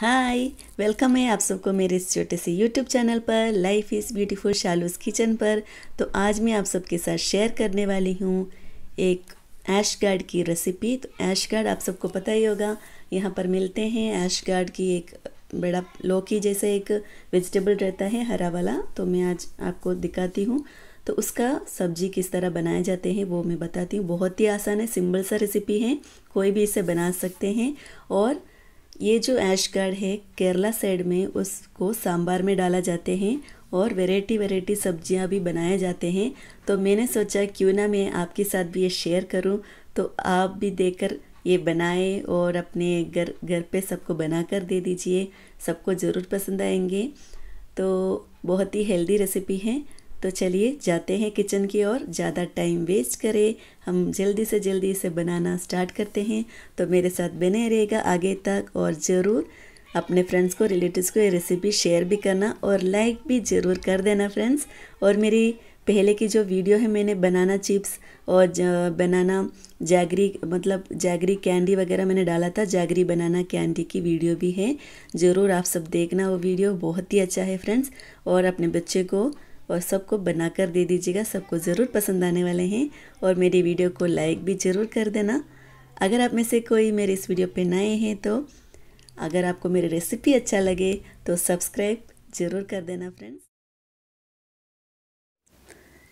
hi welcome है आप सबको मेरे इस छोटे से यूट्यूब चैनल पर life is beautiful Shalu's kitchen पर तो आज मैं आप सबके साथ शेयर करने वाली हूँ एक ऐश गार्ड की रेसिपी तो ऐश गार्ड आप सबको पता ही होगा यहाँ पर मिलते हैं ऐश गार्ड की एक बड़ा लौकी जैसे एक वेजिटेबल रहता है हरा वाला तो मैं आज आपको दिखाती हूँ तो उसका सब्जी किस तरह बनाए जाते हैं वो मैं बताती हूँ बहुत ही आसान है सिंपल सा रेसिपी है कोई भी इसे बना सकते हैं और ये जो ऐश गार्ड है केरला साइड में उसको सांबार में डाला जाते हैं और वेराइटी वेराइटी सब्जियां भी बनाए जाते हैं तो मैंने सोचा क्यों ना मैं आपके साथ भी ये शेयर करूं तो आप भी देखकर ये बनाए और अपने घर घर पे सबको बना कर दे दीजिए सबको ज़रूर पसंद आएंगे तो बहुत ही हेल्दी रेसिपी है तो चलिए जाते हैं किचन की ओर ज़्यादा टाइम वेस्ट करें हम जल्दी से जल्दी इसे बनाना स्टार्ट करते हैं तो मेरे साथ बने रहेगा आगे तक और ज़रूर अपने फ्रेंड्स को रिलेटिव्स को ये रेसिपी शेयर भी करना और लाइक भी ज़रूर कर देना फ्रेंड्स और मेरी पहले की जो वीडियो है मैंने बनाना चिप्स और बनाना जैगरी मतलब जैगरी कैंडी वगैरह मैंने डाला था जैगरी बनाना कैंडी की वीडियो भी है ज़रूर आप सब देखना वो वीडियो बहुत ही अच्छा है फ्रेंड्स और अपने बच्चे को और सबको बना कर दे दीजिएगा सबको ज़रूर पसंद आने वाले हैं और मेरी वीडियो को लाइक भी ज़रूर कर देना अगर आप में से कोई मेरे इस वीडियो पर नए हैं तो अगर आपको मेरी रेसिपी अच्छा लगे तो सब्सक्राइब ज़रूर कर देना फ्रेंड्स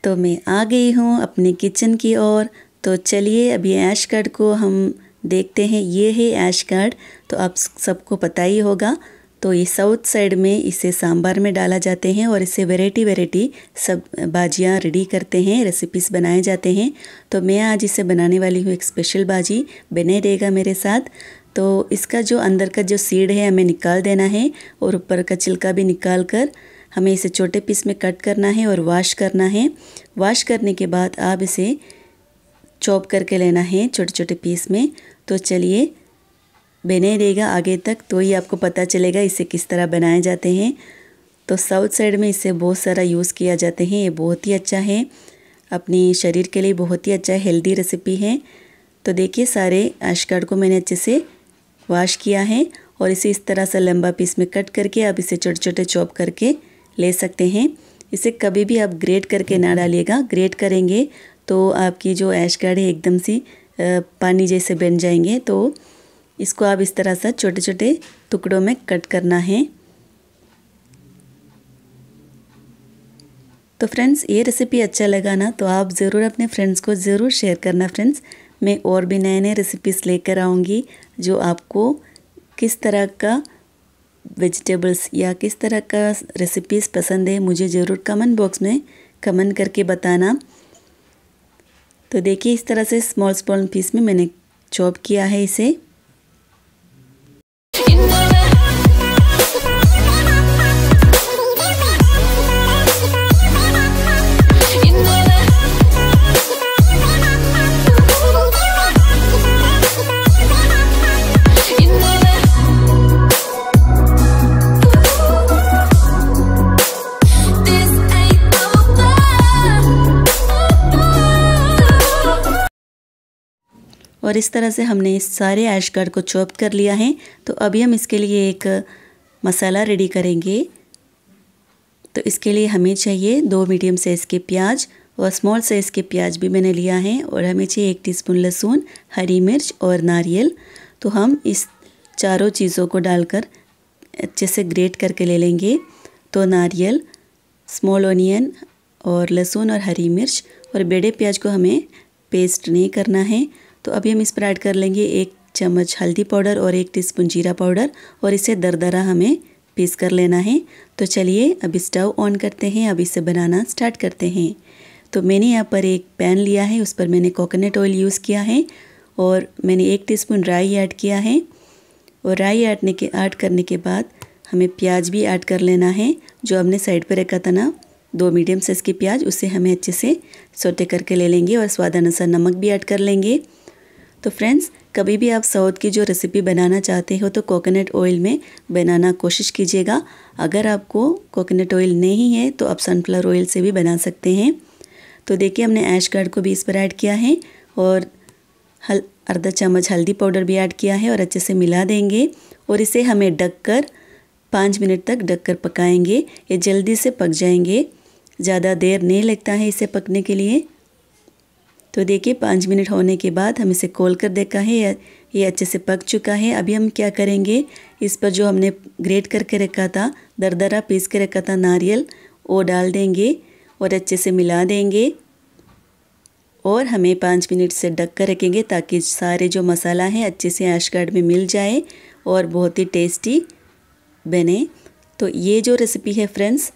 तो मैं आ गई हूँ अपने किचन की ओर तो चलिए अभी ऐश कार्ड को हम देखते हैं ये है ऐश कार्ड तो आप सबको पता ही होगा तो ये साउथ साइड में इसे सांभर में डाला जाते हैं और इसे वेराइटी वेराइटी सब भाजियाँ रेडी करते हैं रेसिपीज़ बनाए जाते हैं तो मैं आज इसे बनाने वाली हूँ एक स्पेशल भाजी बने रहेगा मेरे साथ तो इसका जो अंदर का जो सीड है हमें निकाल देना है और ऊपर का छिलका भी निकाल कर हमें इसे छोटे पीस में कट करना है और वाश करना है वाश करने के बाद आप इसे चॉप करके लेना है छोटे छोटे पीस में तो चलिए बने रहेगा आगे तक तो ही आपको पता चलेगा इसे किस तरह बनाए जाते हैं तो साउथ साइड में इसे बहुत सारा यूज़ किया जाते हैं ये बहुत ही अच्छा है अपने शरीर के लिए बहुत ही अच्छा हेल्दी रेसिपी है तो देखिए सारे ऐश कार्ड को मैंने अच्छे से वॉश किया है और इसे इस तरह से लंबा पीस में कट करके आप इसे छोटे छोटे चॉप करके ले सकते हैं इसे कभी भी आप ग्रेट करके ना डालिएगा ग्रेट करेंगे तो आपकी जो ऐश कार्ड है एकदम सी पानी जैसे बन जाएंगे तो इसको आप इस तरह से छोटे छोटे टुकड़ों में कट करना है तो फ्रेंड्स ये रेसिपी अच्छा लगा ना तो आप ज़रूर अपने फ्रेंड्स को ज़रूर शेयर करना फ्रेंड्स मैं और भी नए नए रेसिपीज़ लेकर आऊँगी जो आपको किस तरह का वेजिटेबल्स या किस तरह का रेसिपीज़ पसंद है मुझे ज़रूर कमेंट बॉक्स में कमेंट करके बताना तो देखिए इस तरह से स्मॉल स्मॉल पीस में मैंने चॉप किया है इसे और इस तरह से हमने इस सारे ऐश गार्ड को चॉप कर लिया है तो अभी हम इसके लिए एक मसाला रेडी करेंगे तो इसके लिए हमें चाहिए दो मीडियम साइज़ के प्याज और स्मॉल साइज़ के प्याज भी मैंने लिया है और हमें चाहिए एक टीस्पून लहसुन हरी मिर्च और नारियल तो हम इस चारों चीज़ों को डालकर अच्छे से ग्रेट करके ले लेंगे तो नारियल स्मॉल ओनियन और लहसुन और हरी मिर्च और बेड़े प्याज को हमें पेस्ट नहीं करना है तो अभी हम इस पर ऐड कर लेंगे एक चम्मच हल्दी पाउडर और एक टीस्पून जीरा पाउडर और इसे दरदरा हमें पीस कर लेना है तो चलिए अभी स्टव ऑन करते हैं अब इसे बनाना स्टार्ट करते हैं तो मैंने यहाँ पर एक पैन लिया है उस पर मैंने कोकोनट ऑयल यूज़ किया है और मैंने एक टीस्पून राई ऐड किया है और राई ऐडने के ऐड करने के बाद हमें प्याज भी ऐड कर लेना है जो हमने साइड पर रखा था ना दो मीडियम साइज़ की प्याज उसे हमें अच्छे से सोटे करके ले लेंगे और स्वाद अनुसार नमक भी ऐड कर लेंगे तो फ्रेंड्स कभी भी आप साउथ की जो रेसिपी बनाना चाहते हो तो कोकोनट ऑयल में बनाना कोशिश कीजिएगा अगर आपको कोकोनट ऑयल नहीं है तो आप सनफ्लावर ऑयल से भी बना सकते हैं तो देखिए हमने ऐश गार्ड को भी इस पर ऐड किया है और हल अर्धा चम्मच हल्दी पाउडर भी ऐड किया है और अच्छे से मिला देंगे और इसे हमें ढक कर पाँच मिनट तक ढक कर पकाएँगे ये जल्दी से पक जाएंगे ज़्यादा देर नहीं लगता है इसे पकने के लिए तो देखिए पाँच मिनट होने के बाद हम इसे खोल कर देखा है ये अच्छे से पक चुका है अभी हम क्या करेंगे इस पर जो हमने ग्रेट करके रखा था दरदरा पीस के रखा था नारियल वो डाल देंगे और अच्छे से मिला देंगे और हमें पाँच मिनट से ढक कर रखेंगे ताकि सारे जो मसाला हैं अच्छे से ऐश कार्ड में मिल जाए और बहुत ही टेस्टी बने तो ये जो रेसिपी है फ्रेंड्स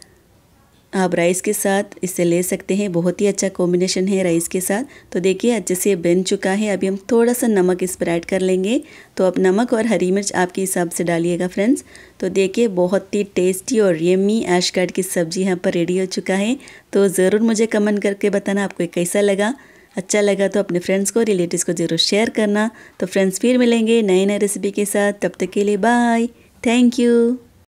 आप राइस के साथ इसे ले सकते हैं बहुत ही अच्छा कॉम्बिनेशन है राइस के साथ तो देखिए अच्छे से बन चुका है अभी हम थोड़ा सा नमक इस पर ऐड कर लेंगे तो आप नमक और हरी मिर्च आपके हिसाब से डालिएगा फ्रेंड्स तो देखिए बहुत ही टेस्टी और यमी ऐश कार्ड की सब्जी यहाँ पर रेडी हो चुका है तो ज़रूर मुझे कमेंट करके बताना आपको कैसा लगा अच्छा लगा तो अपने फ्रेंड्स को रिलेटिव को ज़रूर शेयर करना तो फ्रेंड्स फिर मिलेंगे नए नए रेसिपी के साथ तब तक के लिए बाय थैंक यू